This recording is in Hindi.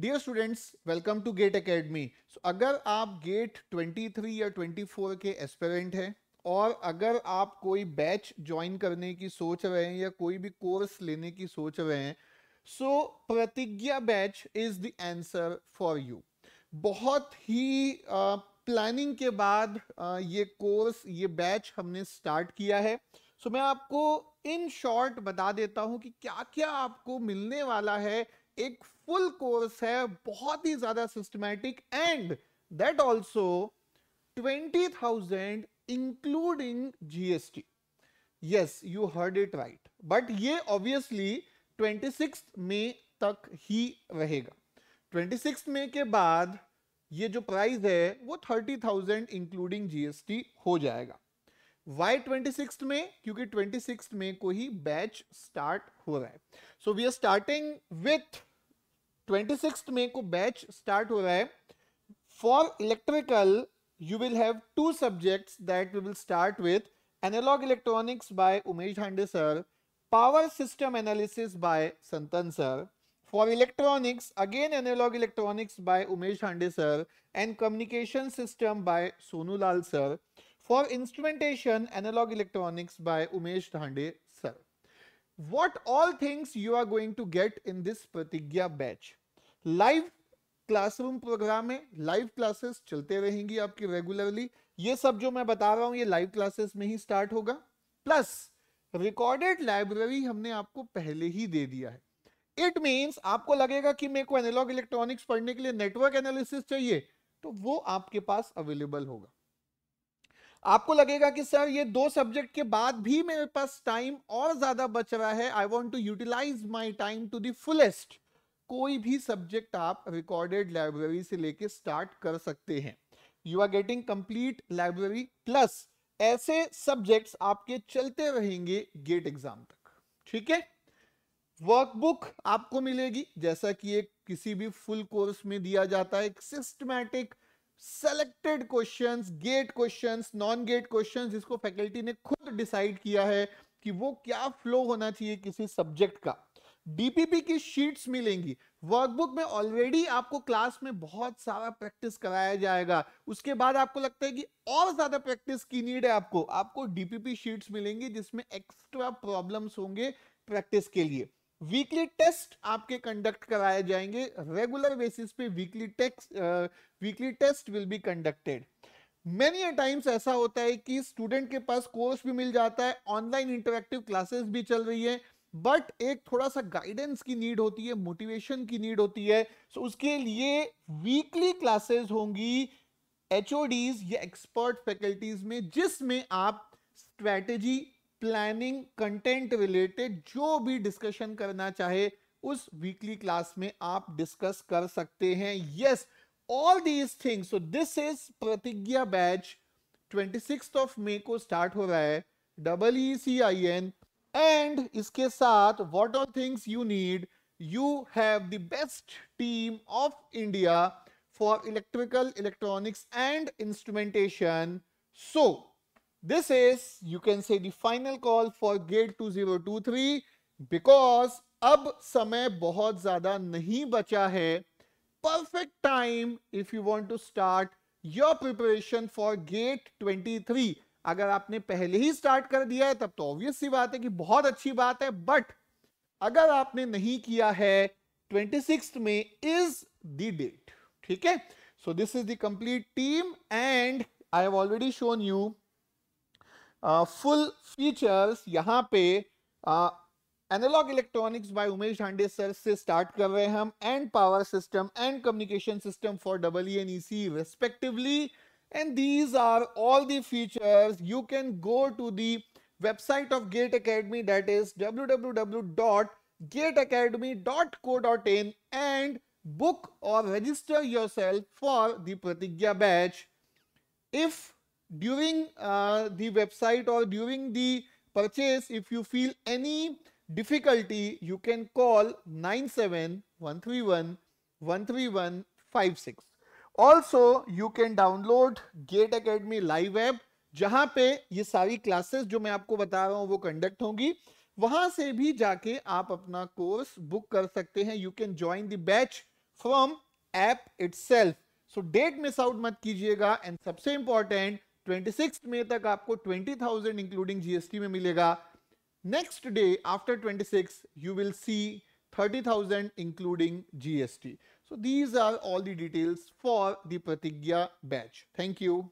Dear students welcome to GATE academy अगर आप गेट 23 या 24 के एस्पेरेंट हैं और अगर आप कोई बैच ज्वाइन करने की सोच रहे हैं या कोई भी कोर्स लेने की सोच रहे हैं so Pratigya batch is the answer for you बहुत ही प्लानिंग uh, के बाद uh, ये कोर्स ये बैच हमने स्टार्ट किया है सो so, मैं आपको इन शॉर्ट बता देता हूं कि क्या क्या आपको मिलने वाला है एक फुल कोर्स है बहुत ही ज्यादा systematic and that also twenty thousand including GST yes you heard it right but ये ऑब्वियसली ट्वेंटी सिक्स मे तक ही रहेगा ट्वेंटी सिक्स मे के बाद ये जो प्राइस है वो थर्टी थाउजेंड इंक्लूडिंग जीएसटी हो जाएगा वाई ट्वेंटी सिक्स में क्योंकि ट्वेंटी सिक्स में को ही बैच स्टार्ट हो रहा है so we are starting with twenty six May को बैच स्टार्ट हो रहा है for electrical you will have two subjects that we will start with analog electronics by umesh hande sir power system analysis by santan sir for electronics again analog electronics by umesh hande sir and communication system by sonu lal sir for instrumentation analog electronics by Umesh Dhande sir. What all things you are going to get in this Pratigya batch? Live classroom programme है लाइव क्लासेस चलते रहेंगी आपकी रेगुलरली ये सब जो मैं बता रहा हूँ ये लाइव क्लासेस में ही स्टार्ट होगा प्लस रिकॉर्डेड लाइब्रेरी हमने आपको पहले ही दे दिया है इट मींस आपको लगेगा कि मेरे को एनालॉग इलेक्ट्रॉनिक्स पढ़ने के लिए नेटवर्क एनालिसिस चाहिए तो वो आपके पास अवेलेबल होगा आपको लगेगा कि सर ये दो सब्जेक्ट के बाद भी मेरे पास टाइम और ज्यादा बच रहा है I want to utilise my time to dullest fullest कोई भी सब्जेक्ट आप रिकॉर्डेड लाइब्रेरी से लेके स्टार्ट कर सकते हैं you are getting complete library plus ऐसे सब्जेक्ट्स आपके चलते रहेंगे गेट एग्जाम तक ठीक है वर्कबुक आपको मिलेगी जैसा कि एक किसी भी फुल कोर्स में दिया जाता है एक systematic selected questions GATE questions non GATE questions जिसको फैकल्टी ने खुद डिसाइड किया है कि वो क्या फ्लो होना चाहिए किसी सब्जेक्ट का डीपीपी की शीट्स मिलेंगी वर्कबुक में ऑलरेडी आपको क्लास में बहुत सारा प्रैक्टिस कराया जाएगा उसके बाद आपको लगता है कि और ज्यादा प्रैक्टिस की नीड है आपको आपको डीपीपी शीट्स मिलेंगी जिसमें एक्स्ट्रा प्रॉब्लम्स होंगे प्रैक्टिस के लिए वीकली टेस्ट आपके कंडक्ट कराए जाएंगे रेगुलर बेसिस पे weekly test weekly test will be conducted many times ऐसा होता है कि स्टूडेंट के पास कोर्स भी मिल जाता है ऑनलाइन इंटरेक्टिव क्लासेस भी चल रही है बट एक थोड़ा सा गाइडेंस की नीड होती है मोटिवेशन की नीड होती है सो so उसके लिए वीकली क्लासेस होंगी एच या एक्सपर्ट फैकल्टीज में जिसमें आप स्ट्रैटेजी प्लानिंग कंटेंट रिलेटेड जो भी डिस्कशन करना चाहे उस वीकली क्लास में आप डिस्कस कर सकते हैं yes all these things so this is Pratigya batch twenty of May को स्टार्ट हो रहा है double E C I N and इसके साथ what all things you need you have the best team of India for electrical electronics and instrumentation so This is, you can say, the final call for grade 2023 because ab samay bahut zyada nahi bacha hai perfect time if you want to start your preparation for gate 23 अगर आपने पहले ही start कर दिया है तब तो obvious सी बात है कि बहुत अच्छी बात है but अगर आपने नहीं किया है 26th में is the date ठीक है so this is the complete team and I have already shown you full features यहाँ पे analogue electronics by Umesh Hande sir से स्टार्ट कर रहे हैं हम and power system and communication system for double E and E C respectively and these are all the features you can go to the website of gate academy that is www.gateacademy.co.in and book or register yourself for the pratigya batch if during uh, the website or during the purchase if you feel any difficulty you can call 9713113156 also you can download gate academy live app जहां पे ये सारी क्लासेस जो मैं आपको बता रहा हूँ वो कंडक्ट होंगी वहां से भी जाके आप अपना कोर्स बुक कर सकते हैं you can join the batch from app it so date miss out मत कीजिएगा एंड सबसे इंपॉर्टेंट 26th में तक आपको 20,000 इंक्लूडिंग जीएसटी में मिलेगा next day after 26 you will see 30,000 including GST so these are all the details for the Pratigya batch thank you